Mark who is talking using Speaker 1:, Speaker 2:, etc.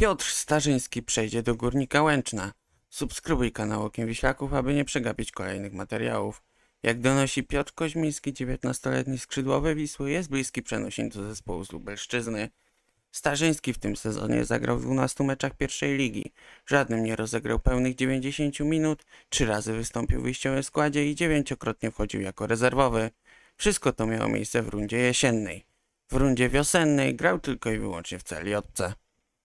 Speaker 1: Piotr Starzyński przejdzie do Górnika Łęczna. Subskrybuj kanał Okiem Wiślaków, aby nie przegapić kolejnych materiałów. Jak donosi Piotr Koźmiński, 19-letni skrzydłowy Wisły jest bliski przenosin do zespołu z Lubelszczyzny. Starzyński w tym sezonie zagrał w 12 meczach pierwszej ligi. Żadnym nie rozegrał pełnych 90 minut, trzy razy wystąpił w wyjściowym składzie i dziewięciokrotnie wchodził jako rezerwowy. Wszystko to miało miejsce w rundzie jesiennej. W rundzie wiosennej grał tylko i wyłącznie w celi obce.